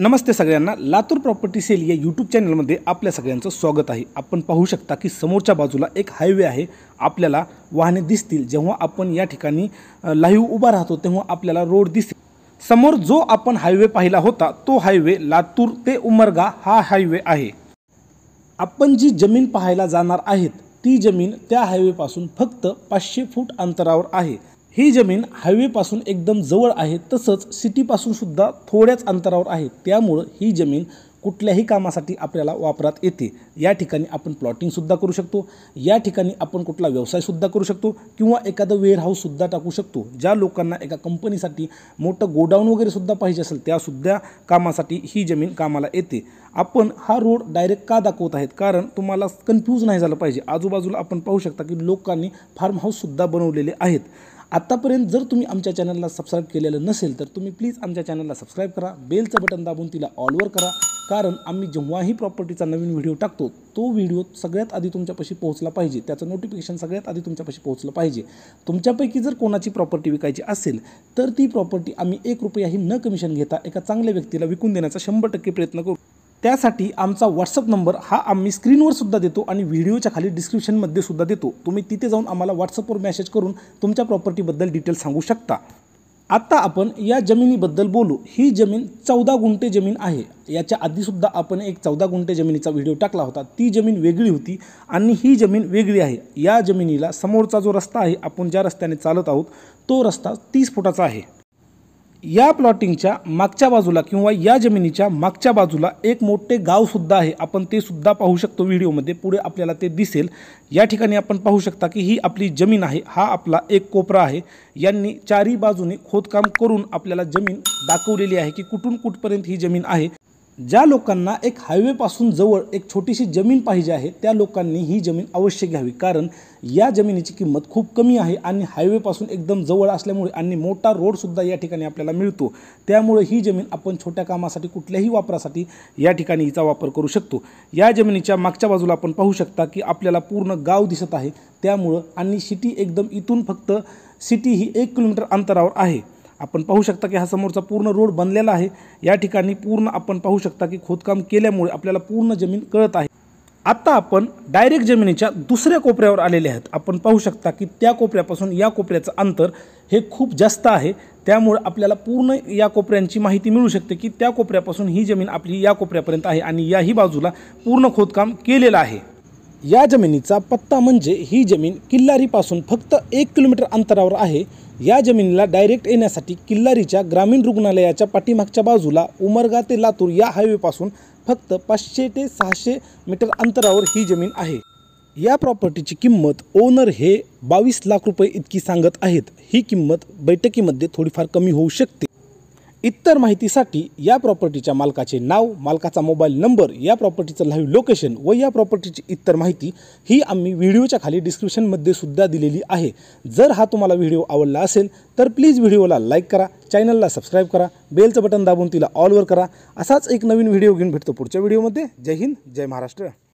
नमस्ते सगळ्यांना Latur property sale या YouTube चॅनलमध्ये आपल्या सगळ्यांचं स्वागत आहे आपण पाहू शकता की समोरच्या बाजूला एक हायवे आहे आपल्याला वाहने दिसतील जेव्हा आपण या ठिकाणी लाईव्ह उभा राहतो तेव्हा आपल्याला रोड दिसतील समोर जो आपण हायवे पाहिला होता तो हायवे लातूर ते उमरगा हा हायवे आहे आपण जी जमीन पाहायला जाणार आहेत ती जमीन त्या हायवेपासून फक्त पाचशे फूट अंतरावर आहे ही जमीन हायवेपासून एकदम जवळ आहे तसंच सिटीपासूनसुद्धा सुद्धा थोड्याच अंतरावर आहे त्यामुळं ही जमीन कुठल्याही कामासाठी आपल्याला वापरात येते या ठिकाणी आपण प्लॉटिंगसुद्धा करू शकतो या ठिकाणी आपण कुठला व्यवसायसुद्धा करू शकतो किंवा एखादं वेअरहाऊससुद्धा टाकू शकतो ज्या लोकांना एका कंपनीसाठी मोठं गोडाऊन वगैरेसुद्धा पाहिजे असेल त्यासुद्धा कामासाठी ही जमीन कामाला येते आपण हा रोड डायरेक्ट का दाखवत आहेत कारण तुम्हाला कन्फ्यूज नाही झालं पाहिजे आजूबाजूला आपण पाहू शकता की लोकांनी फार्म हाऊससुद्धा बनवलेले आहेत आत्तापर्यंत जर तुम्ही आमच्या चॅनलला सबस्क्राईब केलेलं नसेल तर तुम्ही प्लीज आमच्या चॅनलला सबस्क्राईब करा बेलचं बटन दाबून तिला ऑलवर करा कारण आम्ही जेव्हाही प्रॉपर्टीचा नवीन व्हिडिओ टाकतो तो व्हिडिओ सगळ्यात आधी तुमच्यापाशी पोहोचला पाहिजे त्याचं नोटिफिकेशन सगळ्यात आधी तुमच्यापाशी पोहोचलं पाहिजे तुमच्यापैकी जर कोणाची प्रॉपर्टी विकायची असेल तर ती प्रॉपर्टी आम्ही एक रुपयाही न कमिशन घेता एका चांगल्या व्यक्तीला विकून देण्याचा शंभर टक्के प्रयत्न करू त्यासाठी आमचा व्हॉट्सअप नंबर हा आम्ही स्क्रीनवर सुद्धा देतो आणि व्हिडिओच्या खाली डिस्क्रिप्शनमध्ये सुद्धा देतो तुम्ही तिथे जाऊन आम्हाला व्हॉट्सअपवर मेसेज करून तुमच्या प्रॉपर्टीबद्दल डिटेल सांगू शकता आत्ता आपण या जमिनीबद्दल बोलू ही जमीन चौदा गुंठे जमीन आहे याच्या आधीसुद्धा आपण एक चौदा गुंठे जमिनीचा व्हिडिओ टाकला होता ती जमीन वेगळी होती आणि ही जमीन वेगळी आहे या जमिनीला समोरचा जो रस्ता आहे आपण ज्या रस्त्याने चालत आहोत तो रस्ता तीस फुटाचा आहे या प्लॉटिंगच्या मागच्या बाजूला किंवा या जमिनीच्या मागच्या बाजूला एक मोठे गाव सुद्धा आहे आपण ते सुद्धा पाहू शकतो व्हिडिओमध्ये पुढे आपल्याला ते दिसेल या ठिकाणी आपण पाहू शकता की ही आपली जमीन आहे हा आपला एक कोपरा आहे यांनी चारी बाजूने खोदकाम करून आपल्याला जमीन दाखवलेली आहे की कुठून कुठपर्यंत ही जमीन आहे ज्या लोकांना एक हायवेपासून जवळ एक छोटीशी जमीन पाहिजे आहे त्या लोकांनी ही जमीन अवश्य घ्यावी कारण या जमिनीची किंमत खूप कमी आहे आणि हायवेपासून एकदम जवळ असल्यामुळे आणि मोठा रोडसुद्धा या ठिकाणी आपल्याला मिळतो त्यामुळे ही जमीन आपण छोट्या कामासाठी कुठल्याही वापरासाठी या ठिकाणी हिचा वापर करू शकतो या जमिनीच्या मागच्या बाजूला आपण पाहू शकता की आपल्याला पूर्ण गाव दिसत आहे त्यामुळं आणि सिटी एकदम इथून फक्त सिटी ही एक किलोमीटर अंतरावर आहे आपण पाहू शकता की हा समोरचा पूर्ण रोड बनलेला आहे या ठिकाणी पूर्ण आपण पाहू शकता की खोदकाम केल्यामुळे आपल्याला पूर्ण जमीन कळत आहे आत्ता आपण डायरेक्ट जमिनीच्या दुसऱ्या कोपऱ्यावर आलेले आहेत आपण पाहू शकता की त्या कोपऱ्यापासून या कोपऱ्याचं अंतर हे खूप जास्त आहे त्यामुळे आपल्याला पूर्ण या कोपऱ्यांची माहिती मिळू शकते की त्या कोपऱ्यापासून ही जमीन आपली या कोपऱ्यापर्यंत आहे आणि याही बाजूला पूर्ण खोदकाम केलेलं आहे या जमिनीचा पत्ता म्हणजे ही जमीन किल्लारीपासून फक्त एक किलोमीटर अंतरावर आहे या जमिनीला डायरेक्ट येण्यासाठी किल्लारीच्या ग्रामीण रुग्णालयाच्या पाठीमागच्या बाजूला उमरगा ते लातूर या हायवेपासून फक्त पाचशे ते सहाशे मीटर अंतरावर ही जमीन आहे या प्रॉपर्टीची किंमत ओनर हे बावीस लाख रुपये इतकी सांगत आहेत ही किंमत बैठकीमध्ये थोडीफार कमी होऊ शकते इतर माहितीसाठी या प्रॉपर्टीच्या मालकाचे नाव मालकाचा मोबाईल नंबर या प्रॉपर्टीचं लाईव्ह लोकेशन व या प्रॉपर्टीची इतर माहिती ही आम्ही व्हिडिओच्या खाली डिस्क्रिप्शनमध्ये सुद्धा दिलेली आहे जर हा तुम्हाला व्हिडिओ आवडला असेल तर प्लीज व्हिडिओला लाईक करा चॅनलला सबस्क्राईब करा बेलचं बटन दाबून तिला ऑलवर करा असाच एक नवीन व्हिडिओ घेऊन भेटतो पुढच्या व्हिडिओमध्ये जय हिंद जय महाराष्ट्र